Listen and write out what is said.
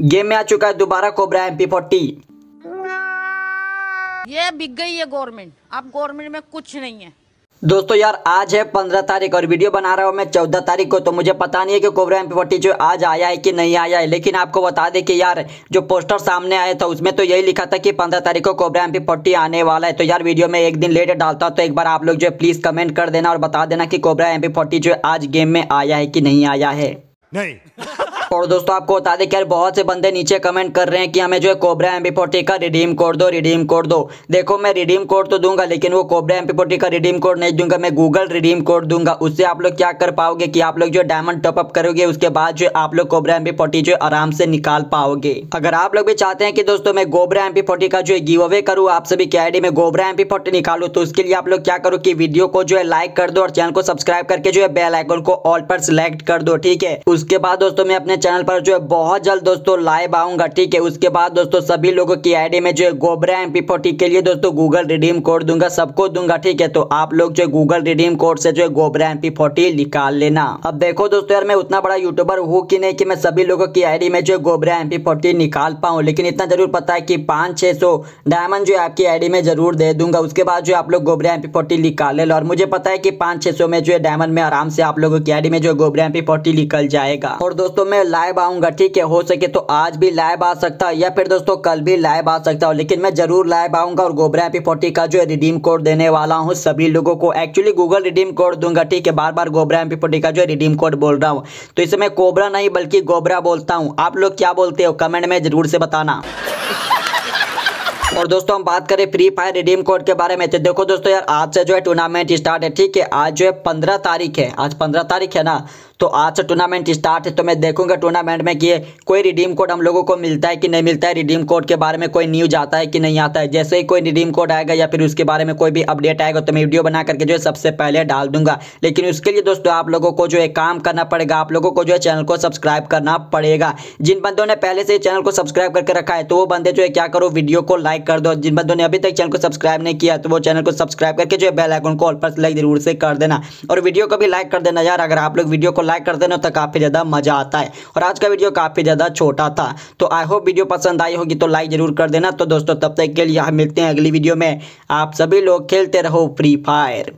game में आ चुका है दोबारा कोबरा एम पी फोर्टी ये बिक गई है गवर्नमेंट अब गवर्नमेंट में कुछ नहीं है दोस्तों यार आज है पंद्रह तारीख और वीडियो बना रहा हूँ मैं चौदह तारीख को तो मुझे पता नहीं है कि कोबरा एम पी जो आज आया है कि नहीं आया है लेकिन आपको बता दें कि यार जो पोस्टर सामने आया था उसमें तो यही लिखा था कि पंद्रह तारीख को कोबरा एम पी आने वाला है तो यार वीडियो में एक दिन लेट डालता हूँ तो एक बार आप लोग जो है प्लीज़ कमेंट कर देना और बता देना की कोबरा एम पी जो आज गेम में आया है कि नहीं आया है नहीं और दोस्तों आपको बता दें क्या बहुत से बंदे नीचे कमेंट कर रहे हैं कि हमें जो है कोबरा एम का रिडीम कोड दो रिडीम कोड दो देखो मैं रिडीम कोड तो दूंगा लेकिन वो कोबरा एम का रिडीम कोड नहीं दूंगा मैं गूगल रिडीम कोड दूंगा उससे आप लोग क्या कर पाओगे कि आप लोग जो डायमंड टॉपअप करोगे उसके बाद जो आप लोग कोबरा एम जो आराम से निकाल पाओगे अगर आप लोग भी चाहते हैं कि दोस्तों मैं गोबरा एम का जो है गिव अवे करूँ आप सभी की आई में गोबरा एम निकालू तो उसके लिए आप लोग क्या करो कि वीडियो को जो है लाइक कर दो और चैनल को सब्सक्राइब करके जो है बेल आइकन को ऑल पर सिलेक्ट कर दो ठीक है उसके बाद दोस्तों मैं अपने चैनल पर जो है बहुत जल्द दोस्तों लाइव आऊंगा ठीक है उसके बाद दोस्तों सभी लोगों की आईडी में जो है गोबरा एम पी के लिए दोस्तों गूगल रिडीम कोड दूंगा सबको दूंगा ठीक है तो आप लोग जो है गूगल रिडीम कोड से जो है गोबरा एम पी निकाल लेना अब देखो दोस्तों यार मैं उतना बड़ा यूट्यूबर हूँ कि नहीं की मैं सभी लोगों की आई में जो है गोबरा एम पी निकाल पाऊँ लेकिन इतना जरूर पता है की पांच छह सौ डायमंड जो है आपकी आई में जरूर दे दूंगा उसके बाद जो आप लोग गोबरा एम पी निकाल लो और मुझे पता है पांच पाँच सौ में जो है डायमंड में आराम से आप लोगों की आई में जो है गोबरा एम पी निकल जाएगा और दोस्तों मैं लाइव आऊंगा ठीक है हो सके तो आज भी लाइव आ सकता है या फिर दोस्तों कल भी लाइव आ सकता हूँ लेकिन मैं जरूर लाइव आऊंगा और गोबरा एपी फोर्टी का जो है रिडीम कोड देने वाला हूँ सभी लोगों को एक्चुअली गूगल रिडीम कोड दूंगा ठीक है बार बार गोबरा एम पी का जो है रिडीम कोड बोल रहा हूँ तो इसे मैं कोबरा नहीं बल्कि गोबरा बोलता हूँ आप लोग क्या बोलते हो कमेंट में जरूर से बताना और दोस्तों हम बात करें फ्री फायर रिडीम कोड के बारे में तो देखो दोस्तों यार आज से जो है टूर्नामेंट स्टार्ट है ठीक है आज जो है पंद्रह तारीख है आज पंद्रह तारीख है ना तो आज से टूर्नामेंट स्टार्ट है तो मैं देखूंगा टूर्नामेंट में कि कोई रिडीम कोड हम लोगों को मिलता है कि नहीं मिलता है रिडीम कोड के बारे में कोई न्यूज आता है कि नहीं आता है जैसे ही कोई रिडीम कोड आएगा या फिर उसके बारे में कोई भी अपडेट आएगा तो मैं वीडियो बना करके जो है सबसे पहले डाल दूंगा लेकिन उसके लिए दोस्तों आप लोगों को जो है काम करना पड़ेगा आप लोगों को जो है चैनल को सब्सक्राइब करना पड़ेगा जिन बंदों ने पहले से चैनल को सब्सक्राइब करके रखा है तो वो बंदे जो है क्या करो वीडियो को लाइक कर दो जिन बंदों ने अभी तक चैनल को सब्सक्राइब नहीं किया तो वो चैनल को सब्सक्राइब करके जो है बेल आइकन को ऑल पर लाइक जरूर से कर देना और वीडियो को भी लाइक कर देना यार अगर आप लोग वीडियो को लाइक कर देना तो काफ़ी ज़्यादा मज़ा आता है और आज का वीडियो काफ़ी ज़्यादा छोटा था तो आई होप वीडियो पसंद आई होगी तो लाइक ज़रूर कर देना तो दोस्तों तब तक के लिए मिलते हैं अगली वीडियो में आप सभी लोग खेलते रहो फ्री फायर